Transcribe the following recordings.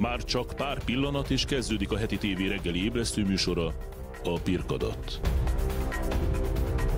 Már csak pár pillanat és kezdődik a heti tévé reggeli ébresztő műsora, a Pirkadat.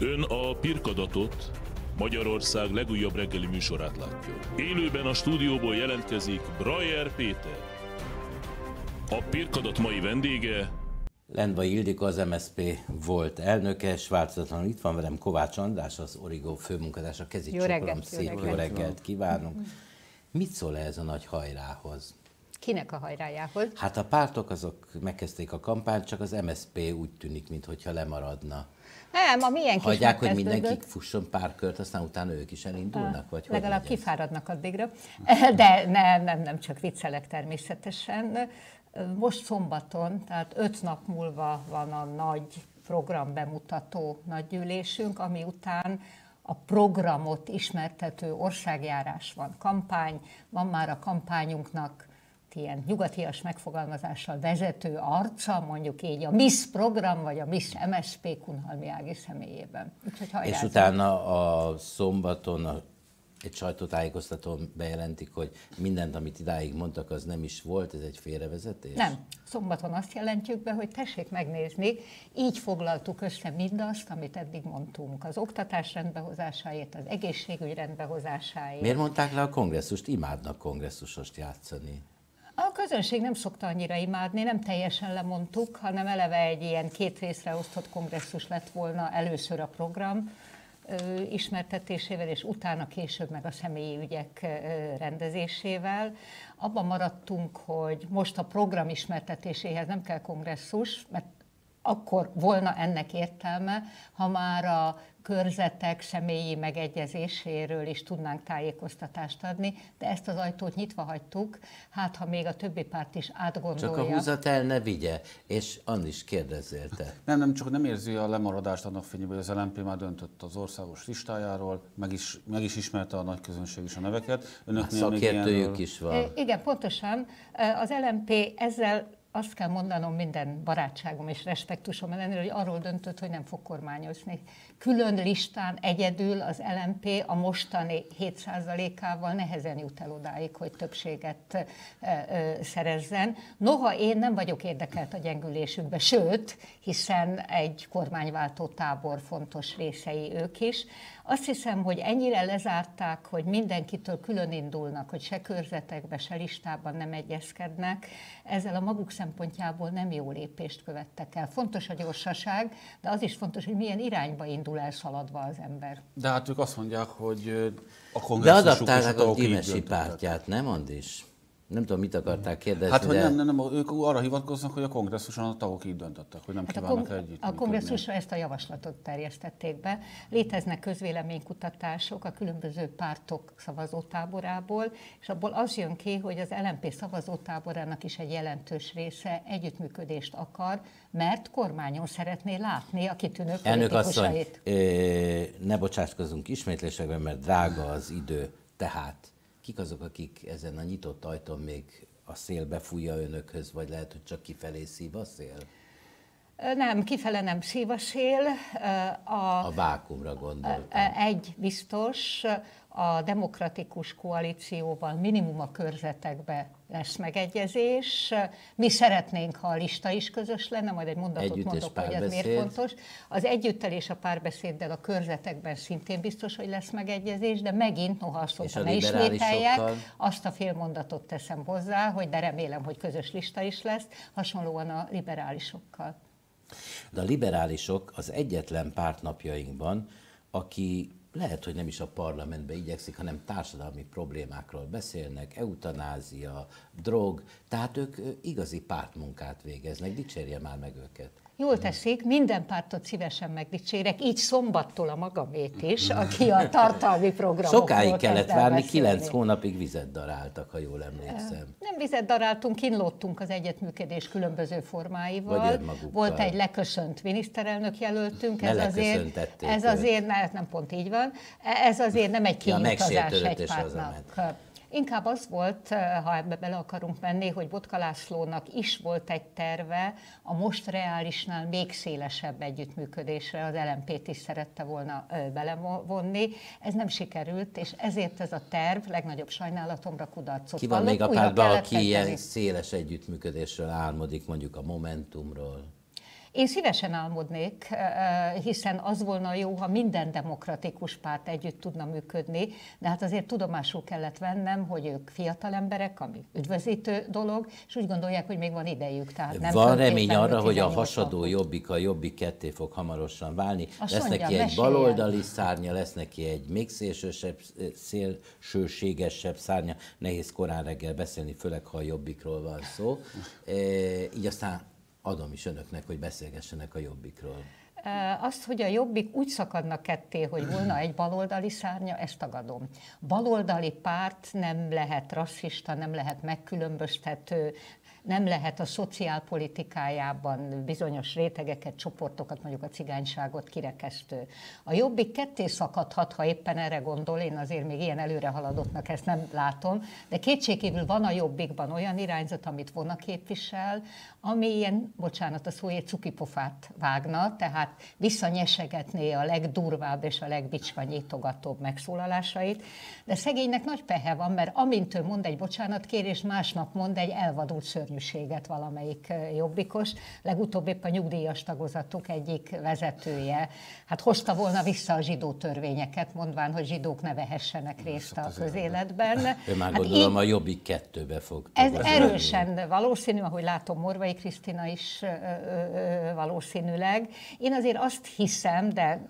Ön a Pirkadatot, Magyarország legújabb reggeli műsorát látja. Élőben a stúdióból jelentkezik Brajer Péter. A Pirkadat mai vendége Lendva Ildik az MSP volt elnöke, és változatlanul itt van velem Kovács András, az Origo főmunkatársa. Kezit jó szép, jó reggelt, jó reggelt kívánunk. Mit szól ez a nagy hajrához? kinek a hajrájához? Hát a pártok azok megkezdték a kampányt, csak az MSP úgy tűnik, mintha lemaradna. Nem, a milyen Hagyják, hogy mindenki fusson pár kört, aztán utána ők is elindulnak? vagy legalább kifáradnak addigra. De nem, nem, nem, csak viccelek természetesen. Most szombaton, tehát öt nap múlva van a nagy program nagy nagygyűlésünk, ami után a programot ismertető országjárás van, kampány, van már a kampányunknak ilyen nyugatias megfogalmazással vezető arca, mondjuk így a MISZ program, vagy a MISZ MSP Kunhalmi Ági személyében. Úgyhogy És utána a szombaton a egy sajtótájékoztatón bejelentik, hogy mindent, amit idáig mondtak, az nem is volt, ez egy félrevezetés? Nem. Szombaton azt jelentjük be, hogy tessék megnézni, így foglaltuk össze mindazt, amit eddig mondtunk. Az oktatás rendbehozásáért, az egészségügy rendbehozásáért. Miért mondták le a kongresszust? Imádnak kongresszusost játszani. A közönség nem szokta annyira imádni, nem teljesen lemondtuk, hanem eleve egy ilyen két részre osztott kongresszus lett volna először a program ismertetésével, és utána később meg a személyi ügyek rendezésével. Abban maradtunk, hogy most a program ismertetéséhez nem kell kongresszus, mert akkor volna ennek értelme, ha már a körzetek személyi megegyezéséről is tudnánk tájékoztatást adni, de ezt az ajtót nyitva hagytuk, hát ha még a többi párt is átgondolja. Csak a húzat el ne vigye, és is kérdezzél te. Nem, nem, csak nem érzi a lemaradást annak fényében, hogy az LMP már döntött az országos listájáról, meg is, meg is ismerte a nagy közönség is a neveket. Önöknél a hát szakértőjük ilyenről... is van. igen, pontosan. Az LMP ezzel azt kell mondanom minden barátságom és respektusom ellenére, hogy arról döntött, hogy nem fog kormányozni. Külön listán egyedül az LMP a mostani 7%-ával nehezen jut el odáig, hogy többséget ö, ö, szerezzen. Noha én nem vagyok érdekelt a gyengülésükbe, sőt, hiszen egy kormányváltó tábor fontos részei ők is, azt hiszem, hogy ennyire lezárták, hogy mindenkitől külön indulnak, hogy se körzetekbe, se listában nem egyezkednek. Ezzel a maguk szempontjából nem jó lépést követtek el. Fontos a gyorsaság, de az is fontos, hogy milyen irányba indul el szaladva az ember. De hát ők azt mondják, hogy a kongresszusok... De adaptálták a Gyimesi pártját, nem, Andis? Nem tudom, mit akarták mm. kérdezni. Hát, hogy de... nem, nem, nem, ők arra hivatkoznak, hogy a kongresszuson a tagok így döntöttek, hogy nem hát kívánnak a kong- együtt. A kongresszuson ezt a javaslatot terjesztették be. Léteznek közvéleménykutatások a különböző pártok szavazótáborából, és abból az jön ki, hogy az LMP szavazótáborának is egy jelentős része együttműködést akar, mert kormányon szeretné látni a kitűnő Elnök politikusait. Elnök asszony, ne bocsátkozunk ismétlésekben, mert drága az idő. Tehát kik azok, akik ezen a nyitott ajtón még a szél befújja önökhöz, vagy lehet, hogy csak kifelé szív a szél? Nem, kifele nem sívasél. A, a vákumra gondoltam. Egy biztos, a demokratikus koalícióval minimum a körzetekbe lesz megegyezés. Mi szeretnénk, ha a lista is közös lenne, majd egy mondatot Együtt mondok, hogy ez miért fontos. Az együttel és a párbeszéddel a körzetekben szintén biztos, hogy lesz megegyezés, de megint, noha azt mondta, ne ismételjek, azt a fél mondatot teszem hozzá, hogy de remélem, hogy közös lista is lesz, hasonlóan a liberálisokkal. De a liberálisok az egyetlen párt napjainkban, aki lehet, hogy nem is a parlamentbe igyekszik, hanem társadalmi problémákról beszélnek, eutanázia, drog, tehát ők igazi pártmunkát végeznek, dicsérje már meg őket. Jól teszik, minden pártot szívesen megdicsérek, így szombattól a magamét is, aki a tartalmi programokról Sokáig kellett várni, kilenc hónapig vizet daráltak, ha jól emlékszem. Nem vizet daráltunk, kínlódtunk az együttműködés különböző formáival. Volt egy leköszönt miniszterelnök jelöltünk, ez azért, ez azért, mert nem pont így van, e- ez azért nem egy kényutazás ja, egy pártnak. Inkább az volt, ha ebbe bele akarunk menni, hogy Botka Lászlónak is volt egy terve a most reálisnál még szélesebb együttműködésre, az LMP-t is szerette volna belevonni. Ez nem sikerült, és ezért ez a terv legnagyobb sajnálatomra kudarcot Ki van még a pártban, aki ilyen széles együttműködésről álmodik, mondjuk a Momentumról? Én szívesen álmodnék, eh, eh, hiszen az volna jó, ha minden demokratikus párt együtt tudna működni, de hát azért tudomásul kellett vennem, hogy ők fiatal emberek, ami üdvözítő dolog, és úgy gondolják, hogy még van idejük. Tehát nem van remény arra, hogy a hasadó napot. jobbik, a jobbik ketté fog hamarosan válni. Azt lesz mondja, neki egy meséljen. baloldali szárnya, lesz neki egy még szélsősebb, szélsőségesebb szárnya. Nehéz korán reggel beszélni, főleg ha a jobbikról van szó. E, így aztán adom is önöknek, hogy beszélgessenek a jobbikról. Azt, hogy a jobbik úgy szakadna ketté, hogy volna egy baloldali szárnya, ezt tagadom. Baloldali párt nem lehet rasszista, nem lehet megkülönböztető, nem lehet a szociálpolitikájában bizonyos rétegeket, csoportokat, mondjuk a cigányságot kirekesztő. A jobbik ketté szakadhat, ha éppen erre gondol, én azért még ilyen előre haladottnak ezt nem látom, de kétségkívül van a jobbikban olyan irányzat, amit vona képvisel, ami ilyen, bocsánat, a szóért cukipofát vágna, tehát visszanyesegetné a legdurvább és a legbicsva nyitogatóbb megszólalásait, de szegénynek nagy pehe van, mert amint ő mond egy bocsánatkérés, másnap mond egy elvadult szörnyű népszerűséget valamelyik jobbikos. Legutóbb épp a nyugdíjas tagozatok egyik vezetője hát hozta volna vissza a zsidó törvényeket, mondván, hogy zsidók ne vehessenek részt hát a közéletben. Ő már hát gondolom a jobbik kettőbe fog. Ez erősen valószínű, ahogy látom Morvai Krisztina is valószínűleg. Én azért azt hiszem, de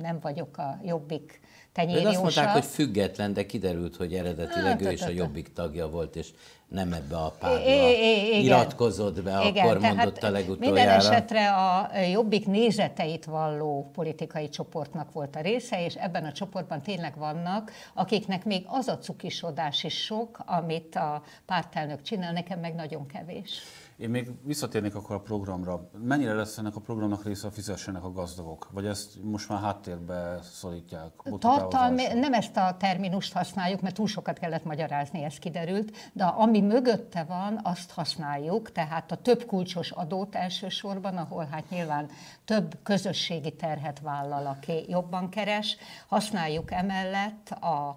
nem vagyok a jobbik tenyérjósa. Azt mondták, hogy független, de kiderült, hogy eredetileg hát, ő hát, is a hát, hát. Jobbik tagja volt, és nem ebbe a pártba iratkozott be, igen, akkor mondott a legutoljára. Minden esetre a Jobbik nézeteit valló politikai csoportnak volt a része, és ebben a csoportban tényleg vannak, akiknek még az a cukisodás is sok, amit a pártelnök csinál, nekem meg nagyon kevés. Én még visszatérnék akkor a programra. Mennyire lesz ennek a programnak része, a fizessenek a gazdagok? Vagy ezt most már háttérbe szorítják? Tartalmi, nem ezt a terminust használjuk, mert túl sokat kellett magyarázni, ez kiderült, de ami mögötte van, azt használjuk, tehát a több kulcsos adót elsősorban, ahol hát nyilván több közösségi terhet vállal, aki jobban keres, használjuk emellett a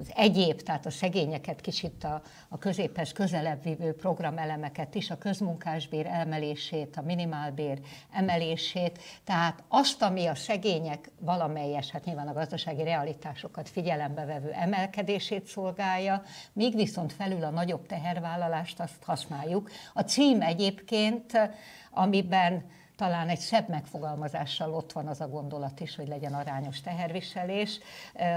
az egyéb, tehát a szegényeket kicsit a, a középes közelebb vívő programelemeket is, a közmunkásbér emelését, a minimálbér emelését, tehát azt, ami a szegények valamelyes, hát nyilván a gazdasági realitásokat figyelembe vevő emelkedését szolgálja, míg viszont felül a nagyobb tehervállalást azt használjuk. A cím egyébként, amiben talán egy szebb megfogalmazással ott van az a gondolat is, hogy legyen arányos teherviselés,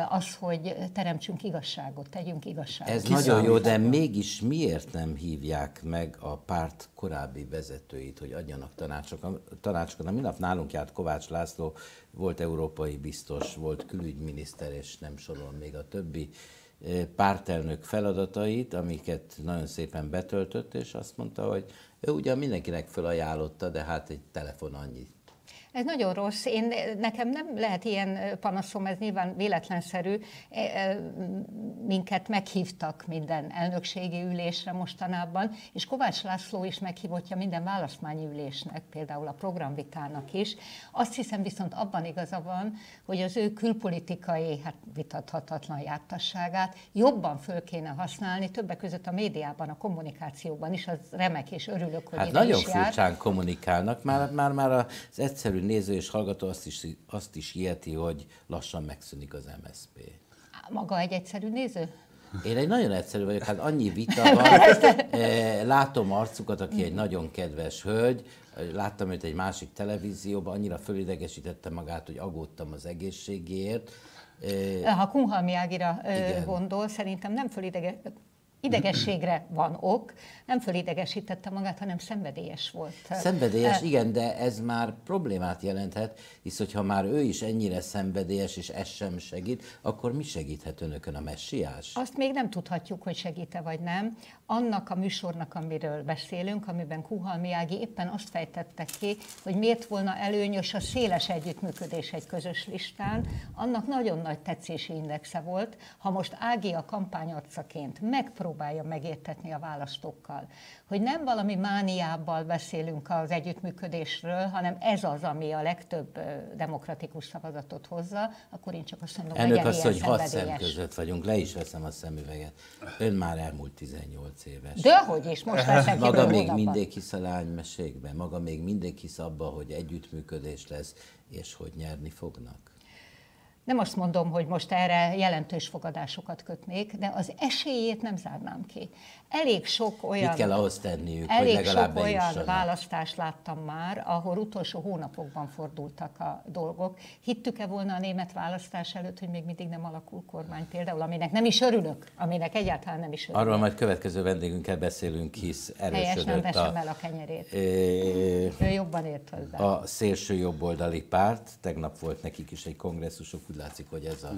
az, hogy teremtsünk igazságot, tegyünk igazságot. Ez nagyon jó, de mégis miért nem hívják meg a párt korábbi vezetőit, hogy adjanak tanácsokat? A minap nálunk járt Kovács László, volt európai biztos, volt külügyminiszter, és nem sorol még a többi pártelnök feladatait, amiket nagyon szépen betöltött, és azt mondta, hogy ő ugyan mindenkinek felajánlotta, de hát egy telefon annyit ez nagyon rossz. Én, eh, nekem nem lehet ilyen eh, panaszom, ez nyilván véletlenszerű. Eh, minket meghívtak minden elnökségi ülésre mostanában, és Kovács László is meghívottja minden választmányi ülésnek, például a programvitának is. Azt hiszem viszont abban igaza van, hogy az ő külpolitikai, hát vitathatatlan jártasságát jobban föl kéne használni, többek között a médiában, a kommunikációban is, az remek, és örülök, hogy hát nagyon furcsán jár. kommunikálnak, már, már, már az egyszerű néző és hallgató azt is, azt is hiheti, hogy lassan megszűnik az MSP. Maga egy egyszerű néző? Én egy nagyon egyszerű vagyok, hát annyi vita van. Eh, látom arcukat, aki egy nagyon kedves hölgy, láttam őt egy másik televízióban, annyira fölidegesítette magát, hogy agódtam az egészségért. Eh, ha Kunhalmi Ágira eh, Igen. gondol, szerintem nem fölidege, Idegességre van ok, nem fölidegesítette magát, hanem szenvedélyes volt. Szenvedélyes, igen, de ez már problémát jelenthet, hisz hogyha már ő is ennyire szenvedélyes, és ez sem segít, akkor mi segíthet önökön a messiás? Azt még nem tudhatjuk, hogy segíte vagy nem annak a műsornak, amiről beszélünk, amiben Kuhalmi Ági éppen azt fejtette ki, hogy miért volna előnyös a széles együttműködés egy közös listán, annak nagyon nagy tetszési indexe volt, ha most Ági a kampányarcaként megpróbálja megértetni a választókkal, hogy nem valami mániával beszélünk az együttműködésről, hanem ez az, ami a legtöbb demokratikus szavazatot hozza, akkor én csak azt mondom, Elnök hogy azt, hogy hat szem között vagyunk, le is veszem a szemüveget. Ön már elmúlt 18 18 éves. De hogy is, most leszek Maga még hónapban. mindig hisz a lánymesékben, maga még mindig hisz abba, hogy együttműködés lesz, és hogy nyerni fognak nem azt mondom, hogy most erre jelentős fogadásokat kötnék, de az esélyét nem zárnám ki. Elég sok olyan... Mit kell ahhoz tenniük, elég hogy sok olyan választást láttam már, ahol utolsó hónapokban fordultak a dolgok. Hittük-e volna a német választás előtt, hogy még mindig nem alakul kormány például, aminek nem is örülök, aminek egyáltalán nem is örülök. Arról majd következő vendégünkkel beszélünk, hisz erősödött Helyes, nem a... el a kenyerét. É... Ő jobban ért hozzá. A szélső jobboldali párt, tegnap volt nekik is egy kongresszusok látszik, hogy ez a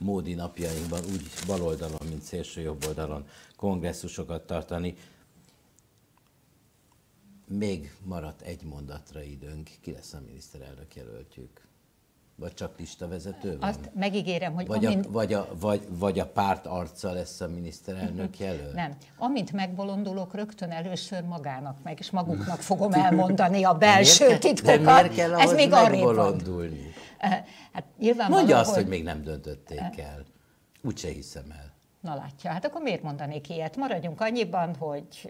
módi napjainkban úgy baloldalon, mint szélső jobb oldalon kongresszusokat tartani. Még maradt egy mondatra időnk. Ki lesz a miniszterelnök jelöltjük? Vagy csak vezető van? Azt megígérem, hogy... Vagy, amint... a, vagy, a, vagy, vagy a párt arca lesz a miniszterelnök jelölt? Nem. Amint megbolondulok, rögtön először magának meg, és maguknak fogom elmondani a belső miért titkokat. De miért kell ahhoz Ez még megbolondulni? Hát Mondja azt, hogy... hogy még nem döntötték el. Úgyse hiszem el. Na látja, hát akkor miért mondanék ilyet? Maradjunk annyiban, hogy...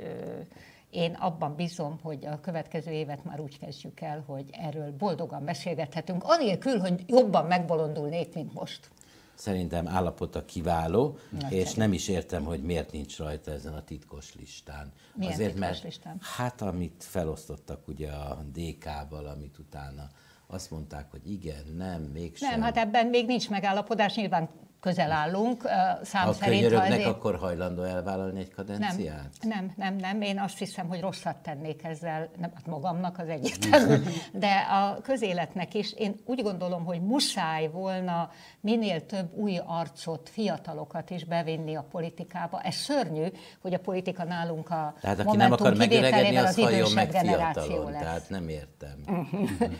Én abban bízom, hogy a következő évet már úgy kezdjük el, hogy erről boldogan beszélgethetünk, anélkül, hogy jobban megbolondulnék, mint most. Szerintem állapota kiváló, Nagy és szerint. nem is értem, hogy miért nincs rajta ezen a titkos listán. Milyen Azért, titkos mert, listán? Hát, amit felosztottak ugye a DK-val, amit utána azt mondták, hogy igen, nem, mégsem. Nem, hát ebben még nincs megállapodás, nyilván közel állunk. Szám ha szerint, ha ezért... akkor hajlandó elvállalni egy kadenciát? Nem, nem, nem, nem. Én azt hiszem, hogy rosszat tennék ezzel, nem hát magamnak az egyetem, de a közéletnek is. Én úgy gondolom, hogy muszáj volna minél több új arcot, fiatalokat is bevinni a politikába. Ez szörnyű, hogy a politika nálunk a Tehát aki nem akar megöregedni, az, az halljon meg fiatalon, tehát nem értem.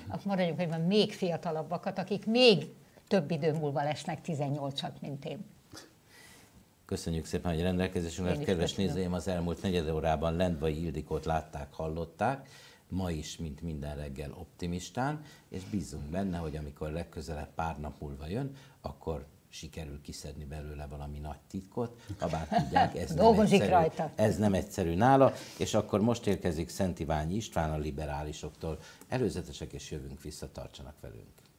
Akkor maradjunk, hogy van még fiatalabbakat, akik még több idő múlva lesznek 18 csak mint én. Köszönjük szépen, hogy rendelkezésünkre. Kedves nézőim, az elmúlt negyed órában Lendvai Ildikót látták, hallották. Ma is, mint minden reggel optimistán, és bízunk benne, hogy amikor legközelebb pár nap múlva jön, akkor sikerül kiszedni belőle valami nagy titkot, ha bár tudják, ez, nem, egyszerű, rajta. ez nem egyszerű nála. És akkor most érkezik Szent Iványi István a liberálisoktól. Előzetesek és jövünk vissza, tartsanak velünk.